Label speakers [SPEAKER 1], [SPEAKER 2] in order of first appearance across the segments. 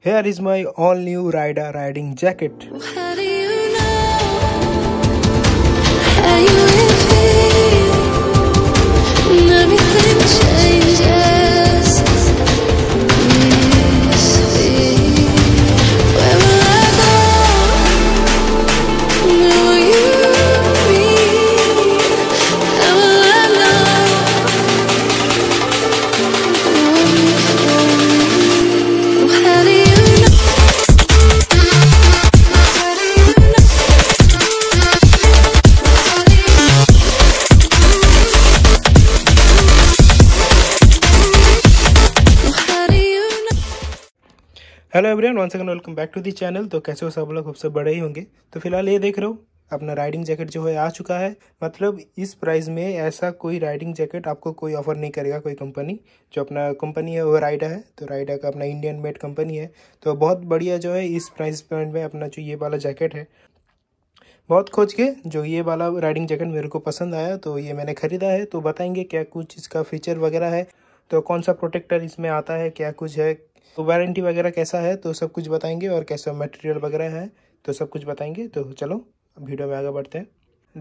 [SPEAKER 1] Here is my all new rider riding jacket. Hello everyone one second welcome back to the channel तो कैसे हो सब लोग सबसे बड़े ही होंगे तो फिलहाल ये देख रहे हो अपना राइडिंग जैकेट जो है आ चुका है मतलब इस प्राइस में ऐसा कोई राइडिंग जैकेट आपको कोई ऑफर नहीं करेगा कोई कंपनी जो अपना कंपनी है वो राइडा है तो राइडा का अपना इंडियन मेड कंपनी है तो बहुत बढ़िया जो है इस प्राइस पॉइंट में अपना जो ये वाला जैकेट है बहुत खोज के जो ये वाला राइडिंग जैकेट मेरे को पसंद आया तो ये मैंने ख़रीदा है तो बताएंगे क्या कुछ इसका फीचर वगैरह है तो कौन सा प्रोटेक्टर इसमें आता है क्या कुछ है तो वारंटी वगैरह कैसा है तो सब कुछ बताएंगे और कैसा मटेरियल वगैरह है तो सब कुछ बताएंगे तो चलो वीडियो में आगे बढ़ते हैं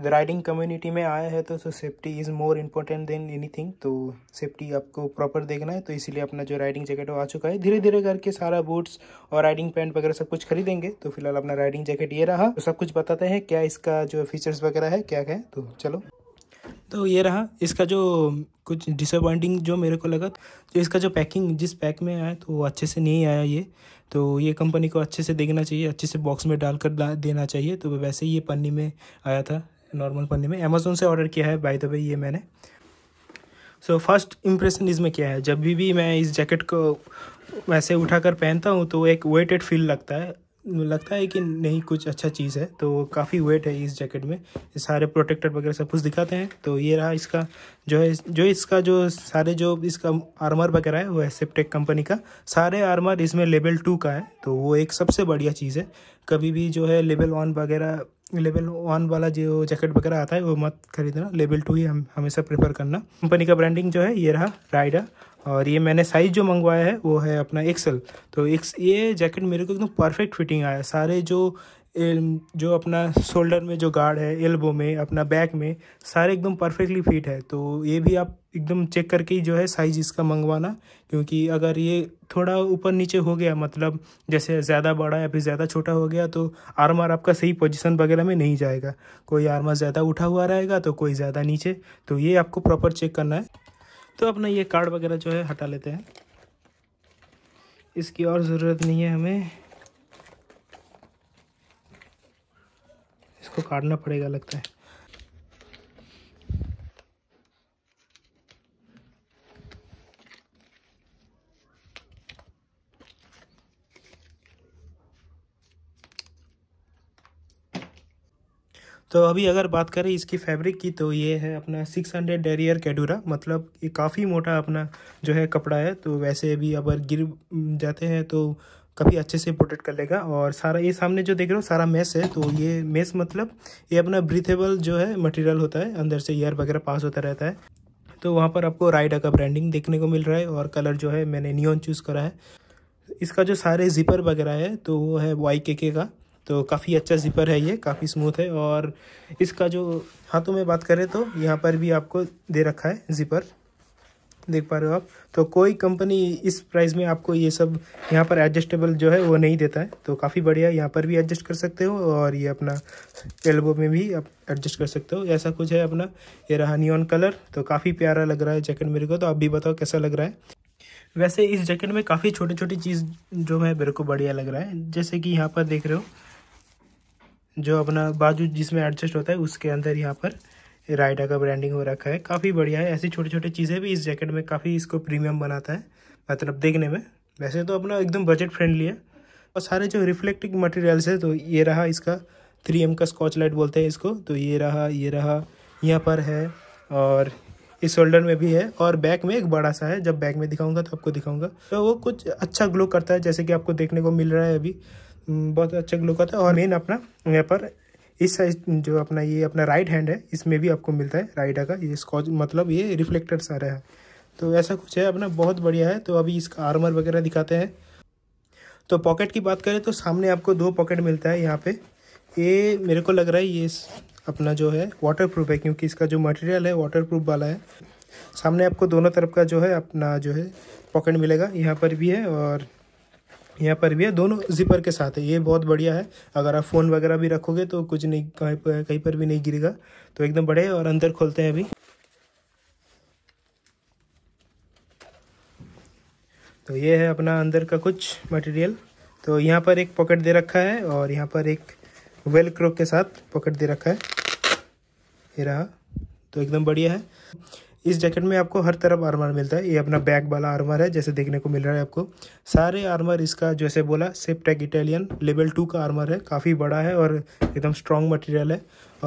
[SPEAKER 1] राइडिंग कम्युनिटी में आया है तो so safety is more important than anything तो सेफ्टी आपको प्रॉपर देखना है तो इसीलिए अपना जो राइडिंग जैकेट वो आ चुका है धीरे धीरे करके सारा बूट्स और राइडिंग पैंट वगैरह सब कुछ खरीदेंगे तो फिलहाल अपना राइडिंग जैकेट ये रहा तो सब कुछ बताते हैं क्या इसका जो फीचर्स वगैरह है क्या है तो चलो तो ये रहा इसका जो कुछ डिसअपॉइंटिंग जो मेरे को लगा तो इसका जो पैकिंग जिस पैक में आया तो वो अच्छे से नहीं आया ये तो ये कंपनी को अच्छे से देखना चाहिए अच्छे से बॉक्स में डाल कर देना चाहिए तो वैसे ये पन्नी में आया था नॉर्मल पन्नी में अमेज़ोन से ऑर्डर किया है बाय द वे ये मैंने सो फर्स्ट इम्प्रेशन इसमें क्या है जब भी भी मैं इस जैकेट को वैसे उठाकर पहनता हूँ तो एक वेटेड फील लगता है लगता है कि नहीं कुछ अच्छा चीज़ है तो काफ़ी वेट है इस जैकेट में सारे प्रोटेक्टर वगैरह सब कुछ दिखाते हैं तो ये रहा इसका जो है जो इसका जो सारे जो इसका आर्मर वगैरह है वो है सेप्टेक कंपनी का सारे आर्मर इसमें लेवल टू का है तो वो एक सबसे बढ़िया चीज़ है कभी भी जो है लेवल वन वगैरह लेवल वन वाला जो जैकेट वगैरह आता है वो मत खरीदना लेवल टू ही हम हमेशा प्रेफर करना कंपनी का ब्रांडिंग जो है ये रहा राइडर और ये मैंने साइज़ जो मंगवाया है वो है अपना एक्सल तो एक्स ये जैकेट मेरे को एकदम परफेक्ट फिटिंग आया सारे जो जो अपना शोल्डर में जो गार्ड है एल्बो में अपना बैक में सारे एकदम परफेक्टली फिट है तो ये भी आप एकदम चेक करके ही जो है साइज इसका मंगवाना क्योंकि अगर ये थोड़ा ऊपर नीचे हो गया मतलब जैसे ज़्यादा बड़ा या फिर ज़्यादा छोटा हो गया तो आर्मर आपका सही पोजीशन वगैरह में नहीं जाएगा कोई आर्मर ज़्यादा उठा हुआ रहेगा तो कोई ज़्यादा नीचे तो ये आपको प्रॉपर चेक करना है तो अपना ये कार्ड वगैरह जो है हटा लेते हैं इसकी और ज़रूरत नहीं है हमें इसको काटना पड़ेगा लगता है तो अभी अगर बात करें इसकी फैब्रिक की तो ये है अपना सिक्स हंड्रेड डेरियर कैडूरा मतलब ये काफ़ी मोटा अपना जो है कपड़ा है तो वैसे भी अगर गिर जाते हैं तो काफ़ी अच्छे से प्रोटेक्ट कर लेगा और सारा ये सामने जो देख रहे हो सारा मेस है तो ये मेस मतलब ये अपना ब्रीथेबल जो है मटेरियल होता है अंदर से एयर वगैरह पास होता रहता है तो वहाँ पर आपको राइडा का ब्रांडिंग देखने को मिल रहा है और कलर जो है मैंने नियॉन चूज़ करा है इसका जो सारे जिपर वगैरह है तो वो है वाई के के का तो काफ़ी अच्छा जिपर है ये काफ़ी स्मूथ है और इसका जो हाथों में बात करें तो यहाँ पर भी आपको दे रखा है जिपर देख पा रहे हो आप तो कोई कंपनी इस प्राइस में आपको ये सब यहाँ पर एडजस्टेबल जो है वो नहीं देता है तो काफ़ी बढ़िया यहाँ पर भी एडजस्ट कर सकते हो और ये अपना एल्बो में भी आप एडजस्ट कर सकते हो ऐसा कुछ है अपना ये रहा नियॉन कलर तो काफ़ी प्यारा लग रहा है जैकेट मेरे को तो आप भी बताओ कैसा लग रहा है वैसे इस जैकेट में काफ़ी छोटी छोटी चीज़ जो है मेरे को बढ़िया लग रहा है जैसे कि यहाँ पर देख रहे हो जो अपना बाजू जिसमें एडजस्ट होता है उसके अंदर यहाँ पर राइडा का ब्रांडिंग हो रखा है काफ़ी बढ़िया है ऐसी छोटी छोटी चीज़ें भी इस जैकेट में काफ़ी इसको प्रीमियम बनाता है मतलब देखने में वैसे तो अपना एकदम बजट फ्रेंडली है और सारे जो रिफ्लेक्टिव मटेरियल्स है तो ये रहा इसका थ्री एम का स्कॉच लाइट बोलते हैं इसको तो ये रहा ये रहा यहाँ पर है और इस शोल्डर में भी है और बैक में एक बड़ा सा है जब बैक में दिखाऊंगा तो आपको दिखाऊंगा तो वो कुछ अच्छा ग्लो करता है जैसे कि आपको देखने को मिल रहा है अभी बहुत अच्छा ग्लो करता है और मेन अपना यहाँ पर इस साइज जो अपना ये अपना राइट हैंड है इसमें भी आपको मिलता है राइट का ये स्कॉच मतलब ये रिफ्लेक्टर सारा है तो ऐसा कुछ है अपना बहुत बढ़िया है तो अभी इसका आर्मर वगैरह दिखाते हैं तो पॉकेट की बात करें तो सामने आपको दो पॉकेट मिलता है यहाँ पे ये मेरे को लग रहा है ये अपना जो है वाटर प्रूफ है क्योंकि इसका जो मटेरियल है वाटर प्रूफ वाला है सामने आपको दोनों तरफ का जो है अपना जो है पॉकेट मिलेगा यहाँ पर भी है और यहाँ पर भी है दोनों जिपर के साथ है ये बहुत बढ़िया है अगर आप फ़ोन वगैरह भी रखोगे तो कुछ नहीं कहीं पर कहीं पर भी नहीं गिरेगा तो एकदम बड़े और अंदर खोलते हैं अभी तो ये है अपना अंदर का कुछ मटेरियल तो यहाँ पर एक पॉकेट दे रखा है और यहाँ पर एक वेल क्रोक के साथ पॉकेट दे रखा है ये रहा तो एकदम बढ़िया है इस जैकेट में आपको हर तरफ आर्मर मिलता है ये अपना बैक वाला आर्मर है जैसे देखने को मिल रहा है आपको सारे आर्मर इसका जैसे बोला सेपटेक इटालियन लेवल टू का आर्मर है काफ़ी बड़ा है और एकदम स्ट्रॉन्ग मटेरियल है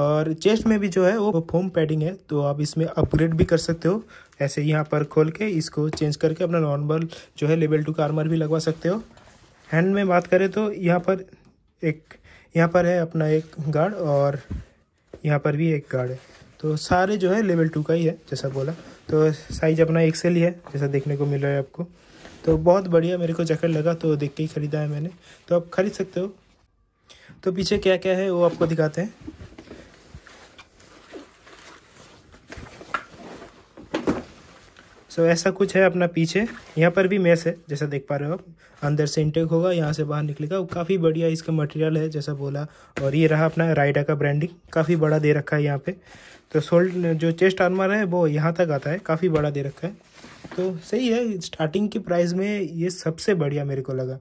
[SPEAKER 1] और चेस्ट में भी जो है वो फोम पैडिंग है तो आप इसमें अपग्रेड भी कर सकते हो ऐसे यहाँ पर खोल के इसको चेंज करके अपना नॉर्मल जो है लेवल टू का आर्मर भी लगवा सकते हो हैंड में बात करें तो यहाँ पर एक यहाँ पर है अपना एक गार्ड और यहाँ पर भी एक गार्ड है तो सारे जो है लेवल टू का ही है जैसा बोला तो साइज अपना एक्सेल ही है जैसा देखने को मिल रहा है आपको तो बहुत बढ़िया मेरे को जैकेट लगा तो देख के ही ख़रीदा है मैंने तो आप ख़रीद सकते हो तो पीछे क्या क्या है वो आपको दिखाते हैं सो ऐसा कुछ है अपना पीछे यहाँ पर भी मेस है जैसा देख पा रहे हो आप अंदर से इंटेक होगा यहाँ से बाहर निकलेगा काफ़ी बढ़िया इसका मटेरियल है जैसा बोला और ये रहा अपना राइडा का ब्रांडिंग काफ़ी बड़ा दे रखा है यहाँ पे तो सोल्ड जो चेस्ट आर्मर है वो यहाँ तक आता है काफ़ी बड़ा दे रखा है तो सही है स्टार्टिंग की प्राइस में ये सबसे बढ़िया मेरे को लगा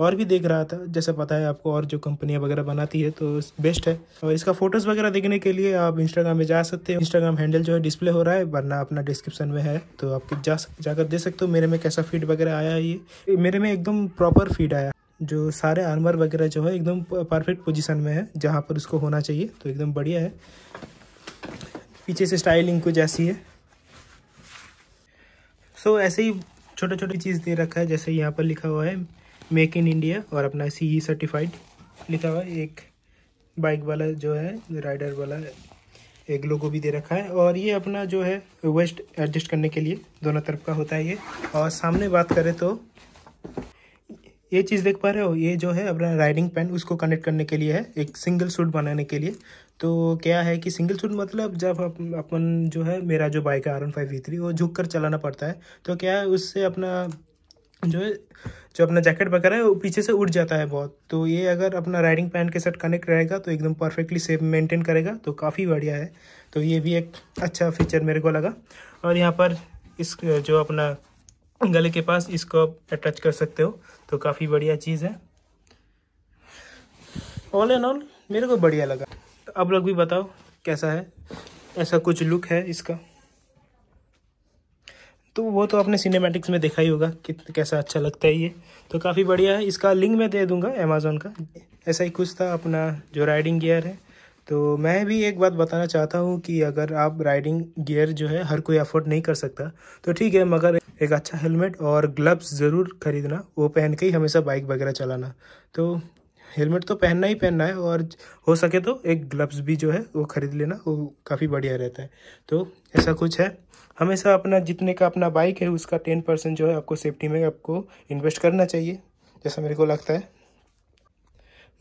[SPEAKER 1] और भी देख रहा था जैसा पता है आपको और जो कंपनियाँ वगैरह बनाती है तो बेस्ट है और इसका फोटोज़ वगैरह देखने के लिए आप इंस्टाग्राम में जा सकते हैं इंस्टाग्राम हैंडल जो है डिस्प्ले हो रहा है वरना अपना डिस्क्रिप्शन में है तो आप जा जाकर दे सकते हो मेरे में कैसा फीड वगैरह आया ये मेरे में एकदम प्रॉपर फीड आया जो सारे आर्मर वगैरह जो है एकदम परफेक्ट पोजिशन में है जहाँ पर उसको होना चाहिए तो एकदम बढ़िया है पीछे से स्टाइलिंग कुछ ऐसी है सो so, ऐसे ही छोटे छोटे चीज़ दे रखा है जैसे यहाँ पर लिखा हुआ है मेक इन इंडिया और अपना सी ई सर्टिफाइड लिखा हुआ एक बाइक वाला जो है राइडर वाला एक लोगो भी दे रखा है और ये अपना जो है वेस्ट एडजस्ट करने के लिए दोनों तरफ का होता है ये और सामने बात करें तो ये चीज़ देख पा रहे हो ये जो है अपना राइडिंग पैंट उसको कनेक्ट करने के लिए है एक सिंगल सूट बनाने के लिए तो क्या है कि सिंगल सूट मतलब जब अपन जो है मेरा जो बाइक है R one five V three वो झुक कर चलाना पड़ता है तो क्या है उससे अपना जो है जो अपना जैकेट वगैरह है वो पीछे से उड़ जाता है बहुत तो ये अगर अपना राइडिंग पैंट के साथ कनेक्ट रहेगा तो एकदम परफेक्टली सेफ मेंटेन करेगा तो काफ़ी बढ़िया है तो ये भी एक अच्छा फीचर मेरे को लगा और यहाँ पर इस जो अपना गले के पास इसको आप अटैच कर सकते हो तो काफ़ी बढ़िया चीज़ है ऑल एंड ऑल मेरे को बढ़िया लगा तो अब लोग भी बताओ कैसा है ऐसा कुछ लुक है इसका तो वो तो आपने सिनेमैटिक्स में देखा ही होगा कि कैसा अच्छा लगता है ये तो काफ़ी बढ़िया है इसका लिंक मैं दे दूंगा अमेज़ोन का ऐसा ही कुछ था अपना जो राइडिंग गियर है तो मैं भी एक बात बताना चाहता हूँ कि अगर आप राइडिंग गियर जो है हर कोई अफोर्ड नहीं कर सकता तो ठीक है मगर एक अच्छा हेलमेट और ग्लव्स ज़रूर खरीदना वो पहन के ही हमेशा बाइक वगैरह चलाना तो हेलमेट तो पहनना ही पहनना है और हो सके तो एक ग्लव्स भी जो है वो ख़रीद लेना वो काफ़ी बढ़िया रहता है तो ऐसा कुछ है हमेशा अपना जितने का अपना बाइक है उसका टेन परसेंट जो है आपको सेफ्टी में आपको इन्वेस्ट करना चाहिए जैसा मेरे को लगता है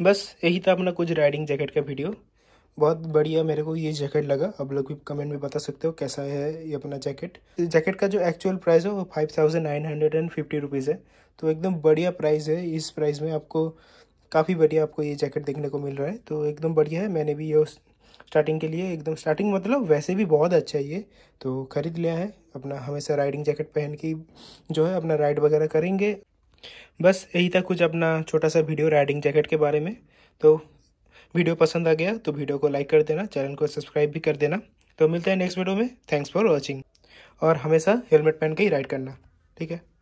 [SPEAKER 1] बस यही था अपना कुछ राइडिंग जैकेट का वीडियो बहुत बढ़िया मेरे को ये जैकेट लगा आप लोग भी कमेंट में बता सकते हो कैसा है ये अपना जैकेट जैकेट का जो एक्चुअल प्राइस है वो five thousand nine hundred and fifty rupees है तो एकदम बढ़िया प्राइस है इस प्राइस में आपको काफ़ी बढ़िया आपको ये जैकेट देखने को मिल रहा है तो एकदम बढ़िया है मैंने भी ये स्टार्टिंग के लिए एकदम स्टार्टिंग मतलब वैसे भी बहुत अच्छा है ये तो ख़रीद लिया है अपना हमेशा राइडिंग जैकेट पहन के जो है अपना राइड वगैरह करेंगे बस यही था कुछ अपना छोटा सा वीडियो राइडिंग जैकेट के बारे में तो वीडियो पसंद आ गया तो वीडियो को लाइक कर देना चैनल को सब्सक्राइब भी कर देना तो मिलते हैं नेक्स्ट वीडियो में थैंक्स फॉर वॉचिंग और हमेशा हेलमेट पहन के ही राइड करना ठीक है